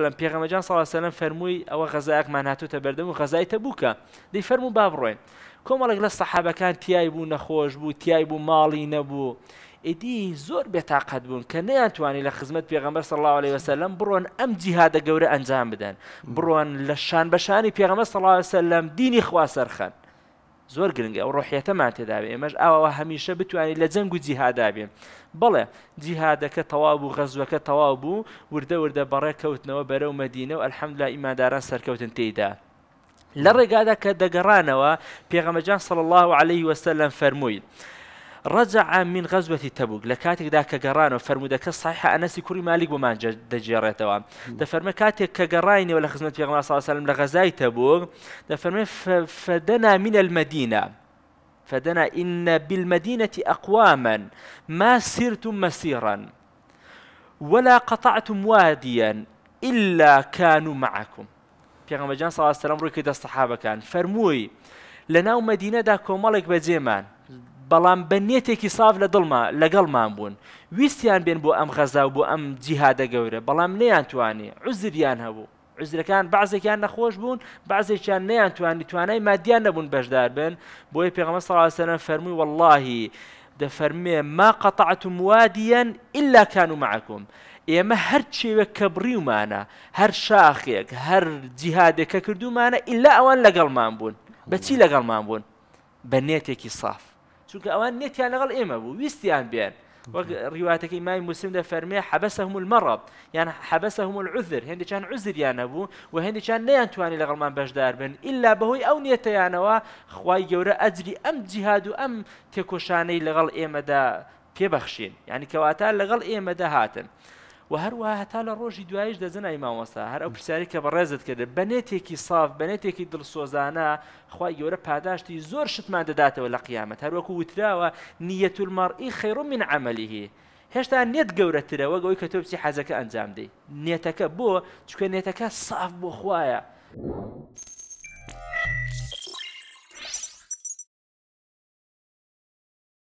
لەم پێغەمەجان ساڵسەلم فەرمووی ئەوە غەزایەکمان هاتوتە بەردەم و غەزای تەبووکە دەی فەرمو با بڕۆین کۆمەڵک لە سەحابەکان تیای بوو نەخۆش بوو تیای بوو ماڵی نەبوو ئیدی زۆر بێتاقەت بوون کە نەیانتوانی لە خزمەت پێغەمبەر سەڵاو لەی وسلم بڕۆن ئەم جیهادە گەورە ئەنجام بدەن بڕۆن لە شان بەشانی پێغەمە سەڵاوسە لەم دینی خواسەرخەن زۆر گرنگگە ئەو ڕۆحیەتەمان تێداوێ ئێمەش ئاوەوە هەمیشە بتوانین لە جەنگ و جیهادابێن بەڵێ جیهادەکە تەواو بوو غەزوەکە تەواو بوو وردە وردە بەڕێ کەوتنەوە بەرەو مەدینە و ئەلحەملا ئیماداران سەرکەوتن تێیدا لە ڕێگادا کە دەگەڕانەوە پێغەمەجان سڵ الله عليه وسلم فەرمووی رجع من لكاتك ذاك لە کاتێکدا ذاك گەڕانەوە فرەرمودەکە صحیح مالك کوری مالیک توا دەجێڕێتەوە دەفەرمە کاتێک کە گەڕینەوە لە صلى الله عليه وسلم لغزاي تبوك دەفەرمێ فدنا من المدينة فدنا إن بالمدينة أقواما ما سرتم مسيرا ولا قطعتم واديا إلا كانوا معكم في الله پێغەمەجان ساڵاستەرم الصحابة كان فرموي لنا مدينة دا کۆمەڵێک بجيمان بەڵام بە نێتێکی ساف لە دڵما لەگەڵمان بوون ویستیان بێن بۆ ئەم غەزا و بۆ ئەم جیهادە گەورە بەڵام نەیانتوانی عزریان هەبوو عزرەکان بعضێکیان نەخۆش بوون بعضێکیان نەیانتوانی توانای مادیان نەبوون بەشدار بن بۆی پێغەمە سەڵاسەنە فەرمووی واللهی دەفەرمێ ما قەتەعتم وادیان ئللا کان و معکم ئێمە هەر چێوە کە بڕیومانە هەر شاخێک هەر جیهادێکە کردومانە ئللا ئەوان لەگەڵمان بوون بەچی لەگەڵمان بوون بە نێتێکی ساف چونکە ئەوان نێتیان لەگەڵ ئێمە بوو ویستیان بێن وەک ڕیواتەکەی مای مسلم دەفەرمێ حبسهم المرض يعني حبسهم العذر هەندێکیان وهندي كان و هەندێکیان نەیانتوانی باش بەشدار بن ئللا بەهۆی ئەو نێتەیانەوە خوای گەورە ئەجری ام جیهاد و ئەم تێکۆشانەی ده ئێمەدا يعني یعنی لغل ايما ده هاتن. و هەروە هەتا لە ڕۆژی دوایش دەزنای مامۆستا هەر ئەو پرسیاری کە بەڕێزت کرد بەنێتێکی صاف بەنێتێکی دڵسۆزانە خی گەورە پاداشتی زۆر شتمان دەداتەوە لە قیامەت هەروەکو وتراوە نیەتول مەڕئی خێڕم من عملیهی. هێشتا نێت گەورەترەوە گەوەی کە تۆ بچی حەزەکە ئەنجام دەی نێتەکە بۆ چکە نێتەکە صاف بۆ خوایە.